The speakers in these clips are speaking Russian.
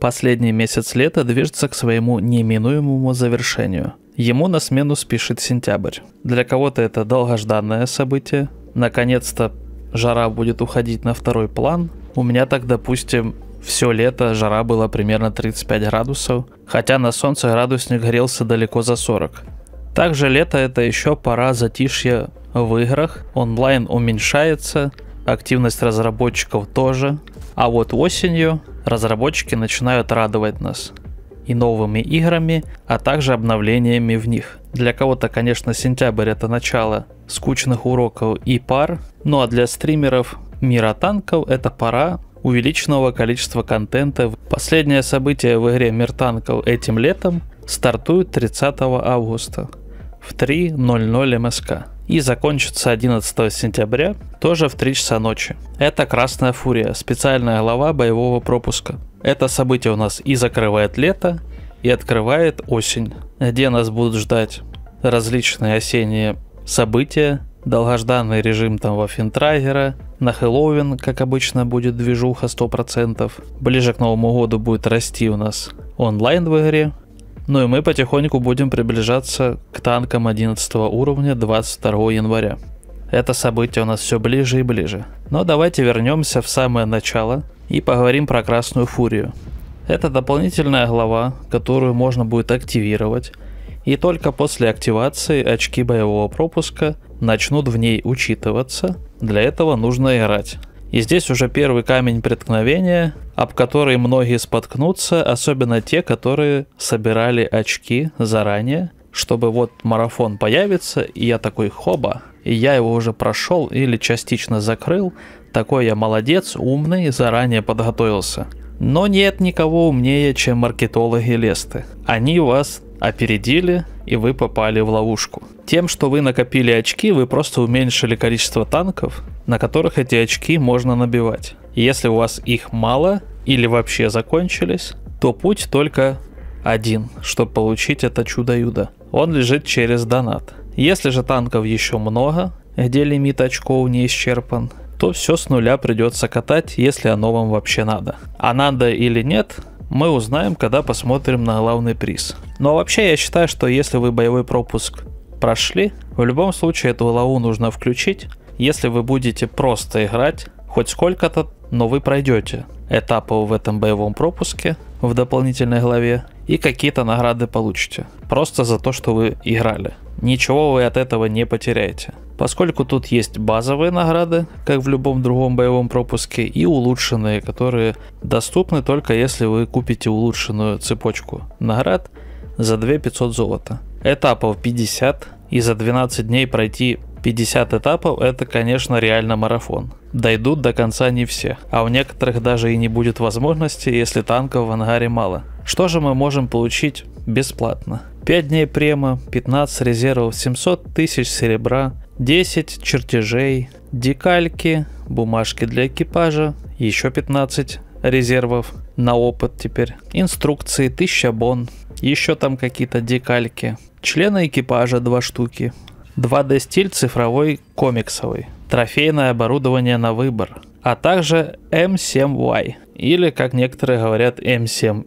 Последний месяц лета движется к своему неминуемому завершению. Ему на смену спешит сентябрь. Для кого-то это долгожданное событие. Наконец-то жара будет уходить на второй план. У меня так, допустим, все лето жара была примерно 35 градусов, хотя на солнце градусник грелся далеко за 40. Также лето это еще пора затишья в играх, онлайн уменьшается, активность разработчиков тоже. А вот осенью разработчики начинают радовать нас и новыми играми, а также обновлениями в них. Для кого-то, конечно, сентябрь это начало скучных уроков и пар, ну а для стримеров мира танков это пора увеличенного количества контента. Последнее событие в игре Мир танков этим летом стартует 30 августа в 3.00 МСК и закончится 11 сентября, тоже в 3 часа ночи. Это «Красная фурия», специальная глава боевого пропуска. Это событие у нас и закрывает лето, и открывает осень, где нас будут ждать различные осенние события, долгожданный режим там во Финтрагера, на Хэллоуин, как обычно, будет движуха 100%. Ближе к Новому году будет расти у нас онлайн в игре, ну и мы потихоньку будем приближаться к танкам 11 уровня 22 января. Это событие у нас все ближе и ближе. Но давайте вернемся в самое начало и поговорим про Красную Фурию. Это дополнительная глава, которую можно будет активировать, и только после активации очки боевого пропуска начнут в ней учитываться, для этого нужно играть. И здесь уже первый камень преткновения, об который многие споткнутся, особенно те, которые собирали очки заранее, чтобы вот марафон появится, и я такой хоба, и я его уже прошел или частично закрыл, такой я молодец, умный, заранее подготовился. Но нет никого умнее, чем маркетологи Лесты. Они вас опередили и вы попали в ловушку. Тем, что вы накопили очки, вы просто уменьшили количество танков, на которых эти очки можно набивать. Если у вас их мало или вообще закончились, то путь только один, чтобы получить это чудо-юдо. Он лежит через донат. Если же танков еще много, где лимит очков не исчерпан, то все с нуля придется катать, если оно вам вообще надо. А надо или нет, мы узнаем, когда посмотрим на главный приз. Ну а вообще я считаю, что если вы боевой пропуск прошли, в любом случае эту лаву нужно включить. Если вы будете просто играть, хоть сколько-то, но вы пройдете этапы в этом боевом пропуске в дополнительной главе и какие-то награды получите. Просто за то, что вы играли. Ничего вы от этого не потеряете. Поскольку тут есть базовые награды, как в любом другом боевом пропуске, и улучшенные, которые доступны только если вы купите улучшенную цепочку наград за 2500 золота. Этапов 50, и за 12 дней пройти 50 этапов это, конечно, реально марафон. Дойдут до конца не все, а у некоторых даже и не будет возможности, если танков в ангаре мало. Что же мы можем получить бесплатно? 5 дней према, 15 резервов, 700 тысяч серебра, 10 чертежей, декальки, бумажки для экипажа, еще 15 резервов на опыт теперь, инструкции, 1000 бон, еще там какие-то декальки, члены экипажа 2 штуки, 2D стиль цифровой комиксовый, трофейное оборудование на выбор, а также M7Y, эм или, как некоторые говорят, M7Y, эм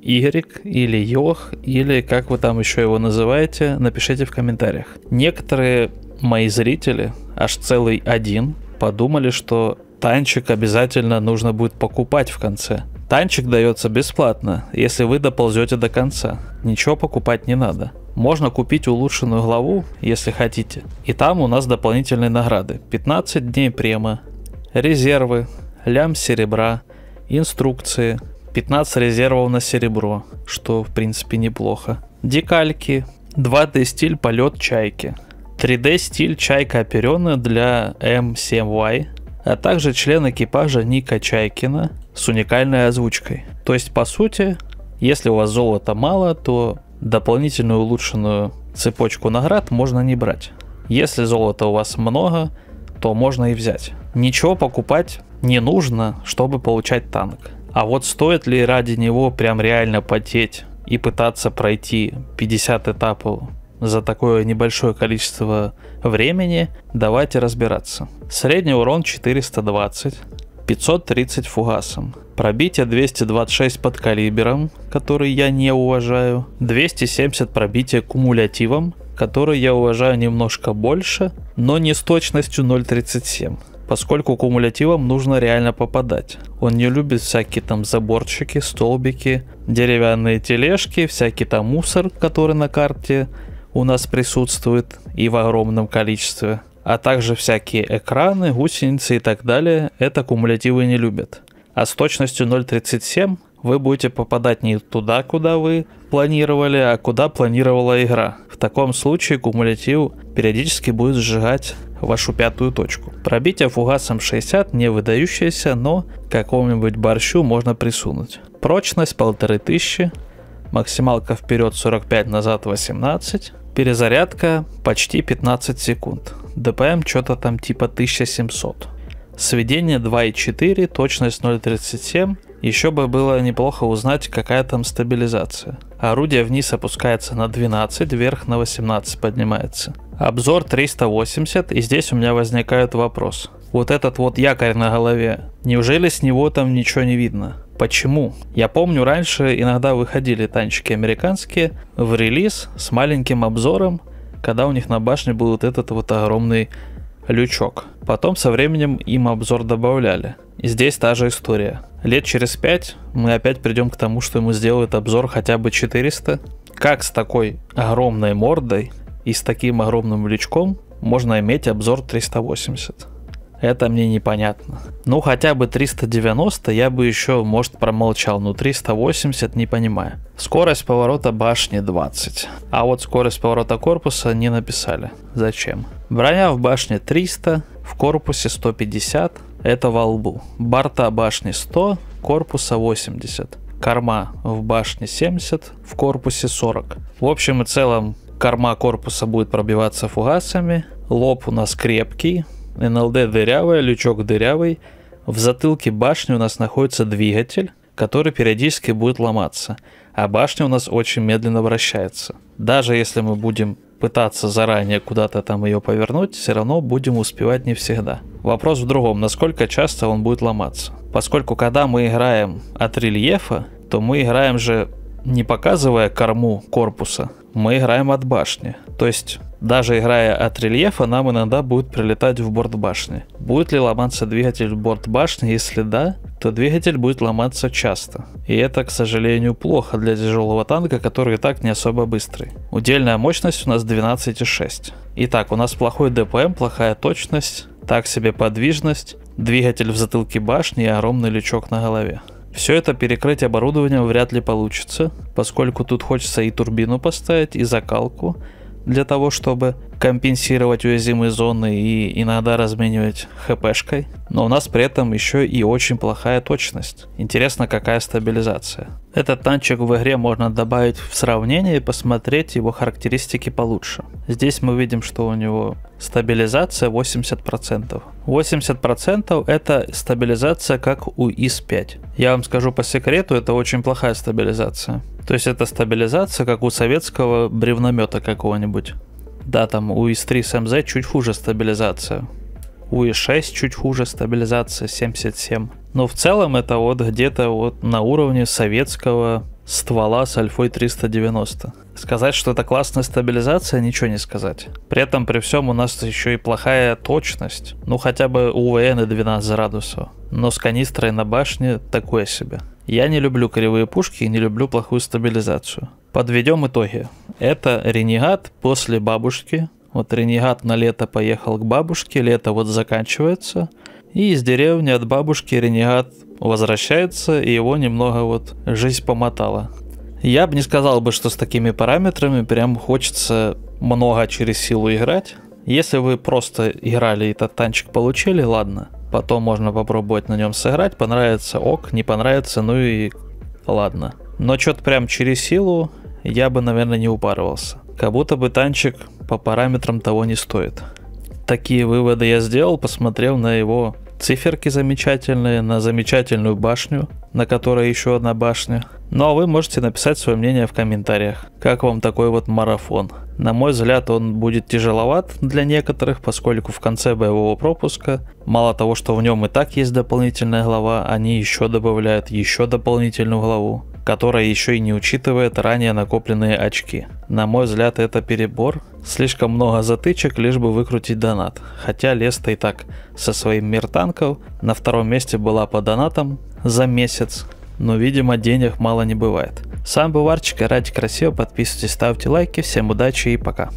или Йох, или как вы там еще его называете, напишите в комментариях. Некоторые мои зрители, аж целый один, подумали, что танчик обязательно нужно будет покупать в конце. Танчик дается бесплатно, если вы доползете до конца. Ничего покупать не надо. Можно купить улучшенную главу, если хотите. И там у нас дополнительные награды. 15 дней према, резервы, лям серебра, инструкции, 15 резервов на серебро, что в принципе неплохо. Декальки, 2D стиль полет чайки, 3D стиль Чайка Оперена для m 7 y а также член экипажа Ника Чайкина с уникальной озвучкой. То есть, по сути, если у вас золота мало, то дополнительную улучшенную цепочку наград можно не брать. Если золота у вас много, то можно и взять. Ничего покупать не нужно, чтобы получать танк. А вот стоит ли ради него прям реально потеть и пытаться пройти 50 этапов за такое небольшое количество времени, давайте разбираться. Средний урон 420, 530 фугасом, пробитие 226 под калибером который я не уважаю, 270 пробитие кумулятивом, который я уважаю немножко больше, но не с точностью 0.37 поскольку кумулятивом нужно реально попадать. Он не любит всякие там заборчики, столбики, деревянные тележки, всякий там мусор, который на карте, у нас присутствует и в огромном количестве. А также всякие экраны, гусеницы и так далее. Это кумулятивы не любят. А с точностью 0.37 вы будете попадать не туда, куда вы планировали, а куда планировала игра. В таком случае кумулятив периодически будет сжигать вашу пятую точку. Пробитие фугасом 60 не выдающееся, но какому-нибудь борщу можно присунуть. Прочность 1500, максималка вперед 45, назад 18, Перезарядка почти 15 секунд. ДПМ что-то там типа 1700. Сведение 2.4, точность 0.37. Еще бы было неплохо узнать, какая там стабилизация. Орудие вниз опускается на 12, вверх на 18 поднимается. Обзор 380, и здесь у меня возникает вопрос. Вот этот вот якорь на голове, неужели с него там ничего не видно? Почему? Я помню, раньше иногда выходили танчики американские в релиз с маленьким обзором, когда у них на башне был вот этот вот огромный лючок. Потом со временем им обзор добавляли. И здесь та же история. Лет через пять мы опять придем к тому, что ему сделают обзор хотя бы 400. Как с такой огромной мордой и с таким огромным лючком можно иметь обзор 380? это мне непонятно. Ну, хотя бы 390 я бы еще, может, промолчал, но 380 не понимаю. Скорость поворота башни 20. А вот скорость поворота корпуса не написали. Зачем? Броня в башне 300, в корпусе 150, это во лбу. Борта башни 100, корпуса 80. Корма в башне 70, в корпусе 40. В общем и целом, корма корпуса будет пробиваться фугасами. Лоб у нас крепкий, НЛД дырявая, лючок дырявый. В затылке башни у нас находится двигатель, который периодически будет ломаться. А башня у нас очень медленно вращается. Даже если мы будем пытаться заранее куда-то там ее повернуть, все равно будем успевать не всегда. Вопрос в другом, насколько часто он будет ломаться. Поскольку когда мы играем от рельефа, то мы играем же не показывая корму корпуса, мы играем от башни. То есть даже играя от рельефа, нам иногда будет прилетать в борт башни. Будет ли ломаться двигатель в борт башни? Если да, то двигатель будет ломаться часто. И это, к сожалению, плохо для тяжелого танка, который и так не особо быстрый. Удельная мощность у нас 12,6. Итак, у нас плохой ДПМ, плохая точность, так себе подвижность, двигатель в затылке башни и огромный лючок на голове. Все это перекрыть оборудованием вряд ли получится, поскольку тут хочется и турбину поставить, и закалку, для того, чтобы компенсировать уязвимые зоны и иногда разменивать хпшкой. Но у нас при этом еще и очень плохая точность. Интересно, какая стабилизация. Этот танчик в игре можно добавить в сравнение и посмотреть его характеристики получше. Здесь мы видим, что у него стабилизация 80%. 80% это стабилизация как у ис 5 Я вам скажу по секрету, это очень плохая стабилизация. То есть это стабилизация как у советского бревномета какого-нибудь. Да, там у X3 с MZ чуть хуже стабилизация. У i6 чуть хуже стабилизация 77. Но в целом это вот где-то вот на уровне советского ствола с альфой 390. Сказать, что это классная стабилизация, ничего не сказать. При этом при всем у нас еще и плохая точность. Ну хотя бы УВН и 12 градусов. Но с канистрой на башне такое себе. Я не люблю кривые пушки и не люблю плохую стабилизацию. Подведем итоги. Это ренегат после бабушки. Вот ренегат на лето поехал к бабушке, лето вот заканчивается. И из деревни от бабушки ренегат возвращается, и его немного вот жизнь помотала. Я бы не сказал бы, что с такими параметрами прям хочется много через силу играть. Если вы просто играли и этот танчик получили, ладно. Потом можно попробовать на нем сыграть. Понравится ок, не понравится, ну и ладно. Но что-то прям через силу я бы, наверное, не упарывался. Как будто бы танчик по параметрам того не стоит. Такие выводы я сделал, посмотрел на его циферки замечательные, на замечательную башню, на которой еще одна башня. Ну а вы можете написать свое мнение в комментариях. Как вам такой вот марафон? На мой взгляд, он будет тяжеловат для некоторых, поскольку в конце боевого пропуска, мало того, что в нем и так есть дополнительная глава, они еще добавляют еще дополнительную главу которая еще и не учитывает ранее накопленные очки. На мой взгляд это перебор, слишком много затычек, лишь бы выкрутить донат. Хотя Леста и так со своим мир танков на втором месте была по донатам за месяц, но видимо денег мало не бывает. С вами был Варчик, ради красиво подписывайтесь, ставьте лайки, всем удачи и пока.